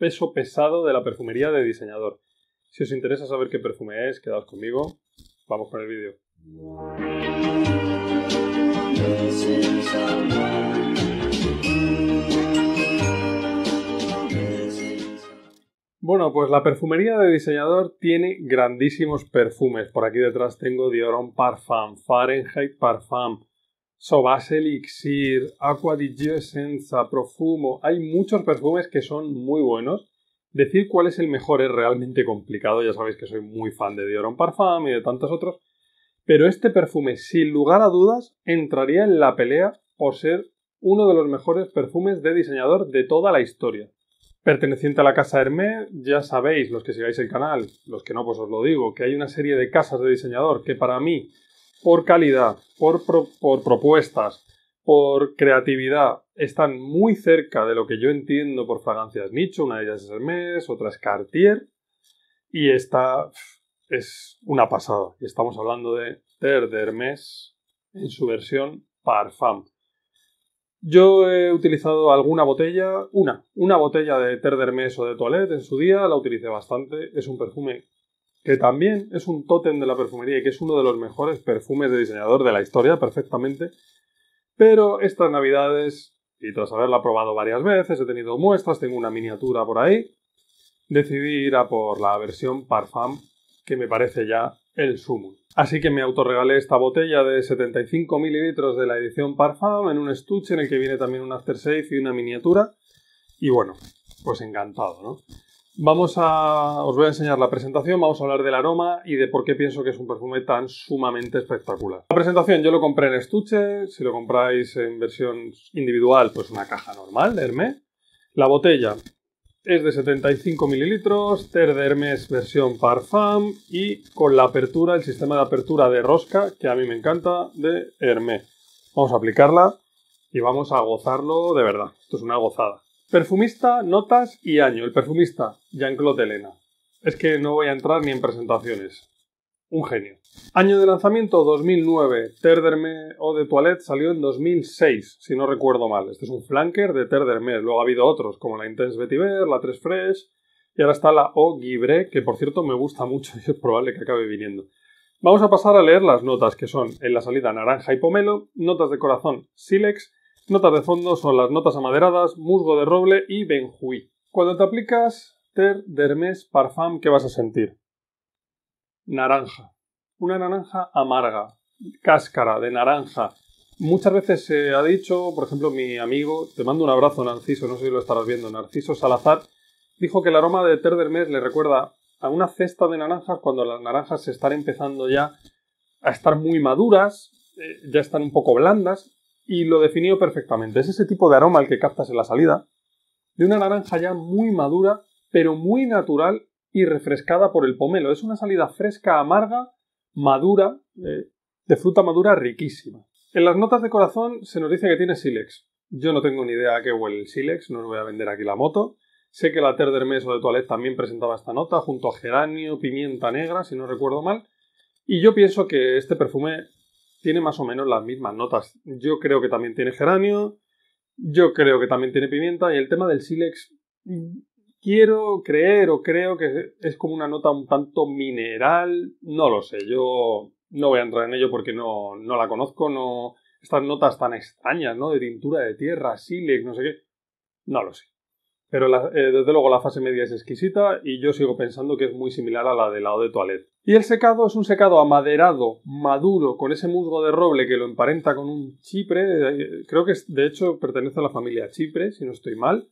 peso pesado de la perfumería de diseñador. Si os interesa saber qué perfume es, quedaos conmigo. Vamos con el vídeo. Bueno, pues la perfumería de diseñador tiene grandísimos perfumes. Por aquí detrás tengo Dioron Parfum, Fahrenheit Parfum, Sobase Elixir, Aqua di Essenza, Profumo. Hay muchos perfumes que son muy buenos. Decir cuál es el mejor es realmente complicado. Ya sabéis que soy muy fan de Dioron Parfum y de tantos otros. Pero este perfume, sin lugar a dudas, entraría en la pelea por ser uno de los mejores perfumes de diseñador de toda la historia. Perteneciente a la casa Hermé, ya sabéis, los que sigáis el canal, los que no, pues os lo digo, que hay una serie de casas de diseñador que para mí por calidad, por, propuestas, por creatividad, están muy cerca de lo que yo entiendo por fragancias nicho. Una de ellas es Hermes, otra es Cartier. Y esta es una pasada. Estamos hablando de Ter de en su versión Parfum. Yo he utilizado alguna botella, una, una botella de Ter de o de Toilette en su día, la utilicé bastante. Es un perfume que también es un tótem de la perfumería y que es uno de los mejores perfumes de diseñador de la historia, perfectamente. Pero estas navidades, y tras haberla probado varias veces, he tenido muestras, tengo una miniatura por ahí, decidí ir a por la versión Parfum, que me parece ya el sumo. Así que me autorregalé esta botella de 75 mililitros de la edición Parfum en un estuche en el que viene también un aftershave y una miniatura. Y bueno, pues encantado, ¿no? Vamos a, os voy a enseñar la presentación, vamos a hablar del aroma y de por qué pienso que es un perfume tan sumamente espectacular. La presentación yo lo compré en estuche, si lo compráis en versión individual, pues una caja normal de Hermé. La botella es de 75 mililitros, Ter de Hermes versión Parfum y con la apertura, el sistema de apertura de rosca, que a mí me encanta, de Hermes. Vamos a aplicarla y vamos a gozarlo de verdad. Esto es una gozada. Perfumista, notas y año. El perfumista, Jean-Claude Elena. Es que no voy a entrar ni en presentaciones. Un genio. Año de lanzamiento 2009. Terderme o de Toilette salió en 2006, si no recuerdo mal. Este es un flanker de Terderme. Luego ha habido otros, como la Intense Vetiver, la 3 Fresh, y ahora está la O Gibre, que por cierto me gusta mucho y es probable que acabe viniendo. Vamos a pasar a leer las notas, que son en la salida naranja y pomelo, notas de corazón Silex... Notas de fondo son las notas amaderadas, musgo de roble y benjuí. Cuando te aplicas Ter dermes Parfum, ¿qué vas a sentir? Naranja. Una naranja amarga, cáscara de naranja. Muchas veces se ha dicho, por ejemplo, mi amigo, te mando un abrazo, Narciso, no sé si lo estarás viendo, Narciso Salazar, dijo que el aroma de Ter dermes le recuerda a una cesta de naranjas cuando las naranjas se están empezando ya a estar muy maduras, eh, ya están un poco blandas, y lo definió perfectamente. Es ese tipo de aroma el que captas en la salida, de una naranja ya muy madura, pero muy natural y refrescada por el pomelo. Es una salida fresca, amarga, madura, eh, de fruta madura riquísima. En las notas de corazón se nos dice que tiene sílex. Yo no tengo ni idea a qué huele el sílex, no os voy a vender aquí la moto. Sé que la Ter de o de Toilette también presentaba esta nota, junto a geranio, pimienta negra, si no recuerdo mal. Y yo pienso que este perfume tiene más o menos las mismas notas. Yo creo que también tiene geranio, yo creo que también tiene pimienta y el tema del sílex quiero creer o creo que es como una nota un tanto mineral, no lo sé, yo no voy a entrar en ello porque no, no la conozco, no estas notas tan extrañas, ¿no? De tintura de tierra, sílex, no sé qué, no lo sé. Pero eh, desde luego la fase media es exquisita y yo sigo pensando que es muy similar a la del lado de toilet. Y el secado es un secado amaderado, maduro, con ese musgo de roble que lo emparenta con un chipre. Eh, creo que de hecho pertenece a la familia chipre, si no estoy mal.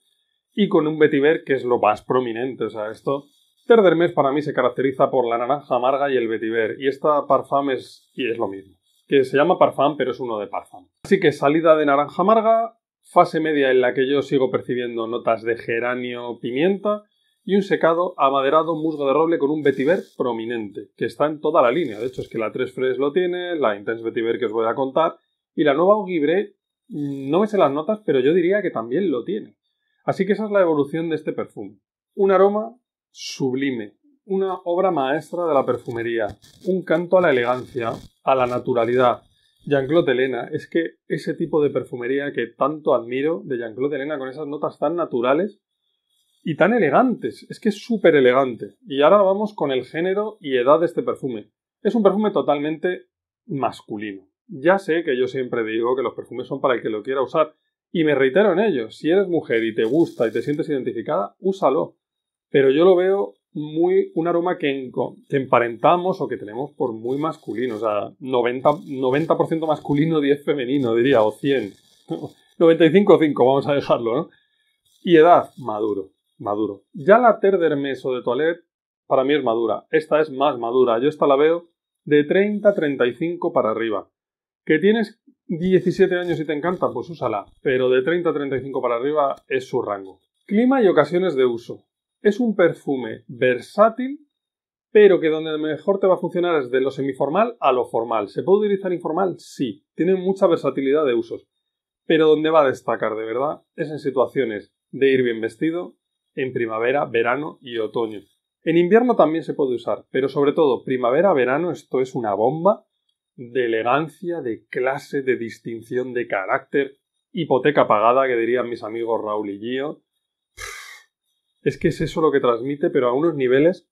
Y con un vetiver que es lo más prominente. O sea, esto. Terdermes para mí se caracteriza por la naranja amarga y el vetiver. Y esta parfum es, y es lo mismo. Que se llama parfum, pero es uno de parfum. Así que salida de naranja amarga, fase media en la que yo sigo percibiendo notas de geranio pimienta y un secado amaderado musgo de roble con un vetiver prominente, que está en toda la línea. De hecho, es que la 3 Fresh lo tiene, la Intense Vetiver que os voy a contar, y la nueva Oguibre mm, no me sé las notas, pero yo diría que también lo tiene. Así que esa es la evolución de este perfume. Un aroma sublime, una obra maestra de la perfumería, un canto a la elegancia, a la naturalidad, Jean-Claude Elena, es que ese tipo de perfumería que tanto admiro de Jean-Claude Elena con esas notas tan naturales y tan elegantes, es que es súper elegante. Y ahora vamos con el género y edad de este perfume. Es un perfume totalmente masculino. Ya sé que yo siempre digo que los perfumes son para el que lo quiera usar, y me reitero en ello, si eres mujer y te gusta y te sientes identificada, úsalo. Pero yo lo veo muy, un aroma que, emparentamos o que tenemos por muy masculino, o sea, 90%, masculino, 10 femenino, diría, o 100. 95-5, vamos a dejarlo, ¿no? Y edad, maduro, maduro. Ya la Ter o de Toilette, para mí es madura. Esta es más madura, yo esta la veo de 30-35 para arriba. ¿Que tienes 17 años y te encanta? Pues úsala, pero de 30-35 para arriba es su rango. Clima y ocasiones de uso. Es un perfume versátil, pero que donde mejor te va a funcionar es de lo semiformal a lo formal. ¿Se puede utilizar informal? Sí, tiene mucha versatilidad de usos. Pero donde va a destacar de verdad es en situaciones de ir bien vestido, en primavera, verano y otoño. En invierno también se puede usar, pero sobre todo primavera, verano, esto es una bomba de elegancia, de clase, de distinción, de carácter, hipoteca pagada, que dirían mis amigos Raúl y Gio, es que es eso lo que transmite, pero a unos niveles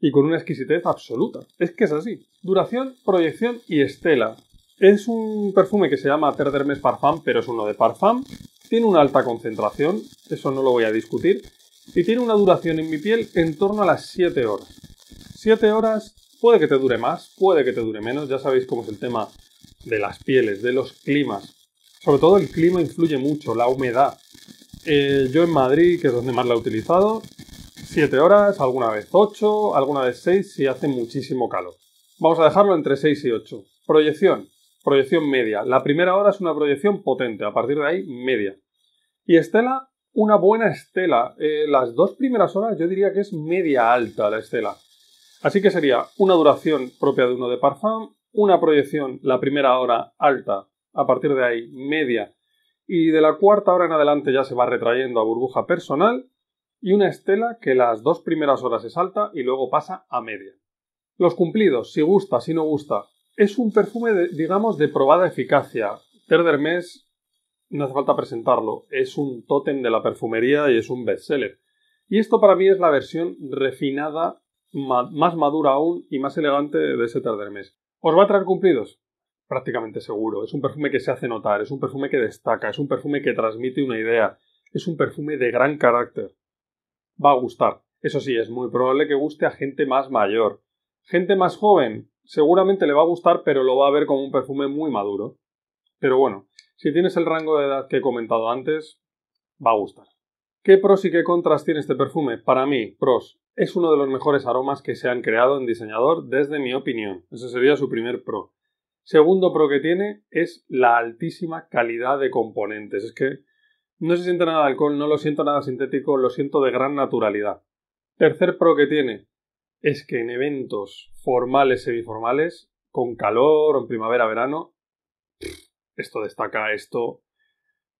y con una exquisitez absoluta. Es que es así. Duración, proyección y estela. Es un perfume que se llama Terdermes Parfum, pero es uno de Parfum. Tiene una alta concentración, eso no lo voy a discutir. Y tiene una duración en mi piel en torno a las 7 horas. 7 horas puede que te dure más, puede que te dure menos. Ya sabéis cómo es el tema de las pieles, de los climas. Sobre todo el clima influye mucho, la humedad. Eh, yo en Madrid, que es donde más la he utilizado, 7 horas, alguna vez 8, alguna vez 6 si hace muchísimo calor. Vamos a dejarlo entre 6 y 8. Proyección, proyección media. La primera hora es una proyección potente, a partir de ahí media. Y estela, una buena estela. Eh, las dos primeras horas yo diría que es media alta la estela. Así que sería una duración propia de uno de Parfum, una proyección la primera hora alta, a partir de ahí media y de la cuarta hora en adelante ya se va retrayendo a burbuja personal y una estela que las dos primeras horas se salta y luego pasa a media. Los cumplidos, si gusta, si no gusta, es un perfume, digamos, de probada eficacia. Terder Mes no hace falta presentarlo, es un tótem de la perfumería y es un seller. Y esto para mí es la versión refinada, más madura aún y más elegante de ese Terder Mes. ¿Os va a traer cumplidos? prácticamente seguro. Es un perfume que se hace notar, es un perfume que destaca, es un perfume que transmite una idea, es un perfume de gran carácter. Va a gustar. Eso sí, es muy probable que guste a gente más mayor. Gente más joven, seguramente le va a gustar, pero lo va a ver como un perfume muy maduro. Pero bueno, si tienes el rango de edad que he comentado antes, va a gustar. ¿Qué pros y qué contras tiene este perfume? Para mí, pros, es uno de los mejores aromas que se han creado en diseñador desde mi opinión. Ese sería su primer pro. Segundo pro que tiene es la altísima calidad de componentes. Es que no se siente nada de alcohol, no lo siento nada sintético, lo siento de gran naturalidad. Tercer pro que tiene es que en eventos formales, semiformales, con calor, en primavera, verano, esto destaca, esto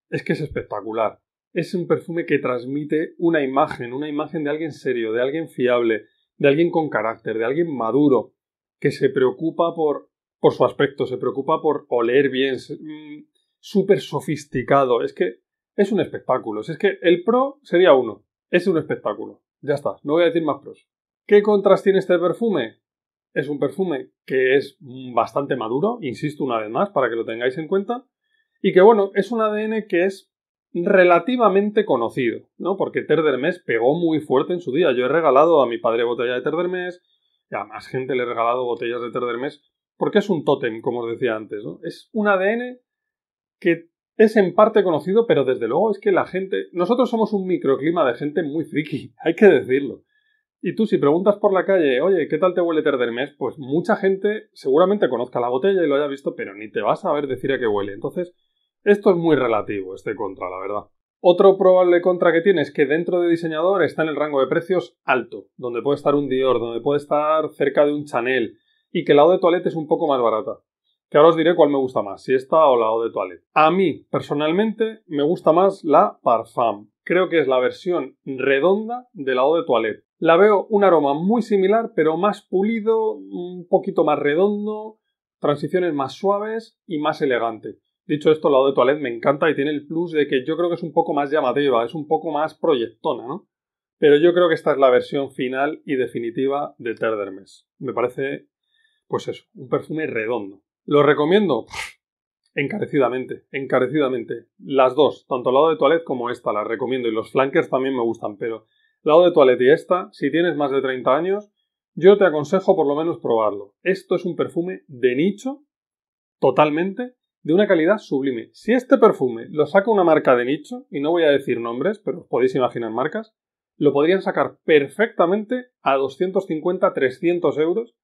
es que es espectacular. Es un perfume que transmite una imagen, una imagen de alguien serio, de alguien fiable, de alguien con carácter, de alguien maduro, que se preocupa por por su aspecto, se preocupa por oler bien, mm, súper sofisticado. Es que es un espectáculo. es que el pro sería uno. Es un espectáculo. Ya está, no voy a decir más pros. ¿Qué contras tiene este perfume? Es un perfume que es bastante maduro, insisto una vez más, para que lo tengáis en cuenta. Y que bueno, es un ADN que es relativamente conocido, ¿no? Porque Terdermes pegó muy fuerte en su día. Yo he regalado a mi padre botella de Terdermes, y a más gente le he regalado botellas de Terdermes porque es un tótem, como os decía antes. ¿no? Es un ADN que es en parte conocido, pero desde luego es que la gente. Nosotros somos un microclima de gente muy friki, hay que decirlo. Y tú, si preguntas por la calle, oye, ¿qué tal te huele mes? Pues mucha gente seguramente conozca la botella y lo haya visto, pero ni te vas a ver decir a qué huele. Entonces, esto es muy relativo, este contra, la verdad. Otro probable contra que tiene es que dentro de diseñador está en el rango de precios alto, donde puede estar un Dior, donde puede estar cerca de un Chanel, y que la eau de toilette es un poco más barata. Que ahora os diré cuál me gusta más, si esta o la eau de toilette. A mí, personalmente, me gusta más la Parfum. Creo que es la versión redonda del la de toilette. La veo un aroma muy similar, pero más pulido, un poquito más redondo, transiciones más suaves y más elegante. Dicho esto, la eau de toilette me encanta y tiene el plus de que yo creo que es un poco más llamativa, es un poco más proyectona, ¿no? Pero yo creo que esta es la versión final y definitiva de Terdermes. Me parece pues eso, un perfume redondo. ¿Lo recomiendo? Encarecidamente, encarecidamente. Las dos, tanto el lado de toilet como esta, las recomiendo. Y los flankers también me gustan, pero lado de Toilette y esta, si tienes más de 30 años, yo te aconsejo por lo menos probarlo. Esto es un perfume de nicho, totalmente, de una calidad sublime. Si este perfume lo saca una marca de nicho, y no voy a decir nombres, pero os podéis imaginar marcas, lo podrían sacar perfectamente a 250-300 euros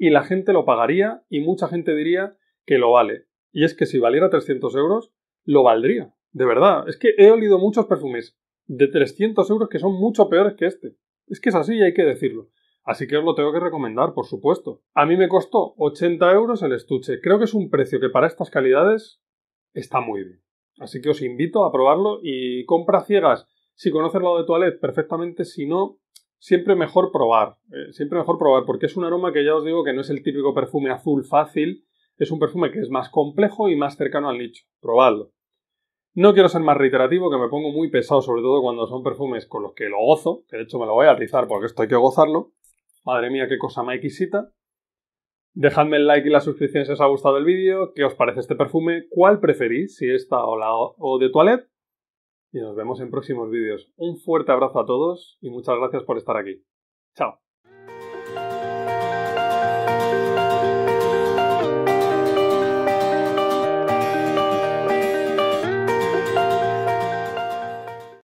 y la gente lo pagaría y mucha gente diría que lo vale. Y es que si valiera 300 euros, lo valdría. De verdad, es que he olido muchos perfumes de 300 euros que son mucho peores que este. Es que es así y hay que decirlo. Así que os lo tengo que recomendar, por supuesto. A mí me costó 80 euros el estuche. Creo que es un precio que para estas calidades está muy bien. Así que os invito a probarlo y compra ciegas. Si conoces lo de Toilette perfectamente, si no, siempre mejor probar, eh, siempre mejor probar, porque es un aroma que ya os digo que no es el típico perfume azul fácil, es un perfume que es más complejo y más cercano al nicho. Probadlo. No quiero ser más reiterativo, que me pongo muy pesado, sobre todo cuando son perfumes con los que lo gozo, que de hecho me lo voy a rizar porque esto hay que gozarlo. Madre mía, qué cosa más exquisita. Dejadme el like y la suscripción si os ha gustado el vídeo, qué os parece este perfume, cuál preferís, si esta o la o de Toilette y nos vemos en próximos vídeos. Un fuerte abrazo a todos y muchas gracias por estar aquí. Chao.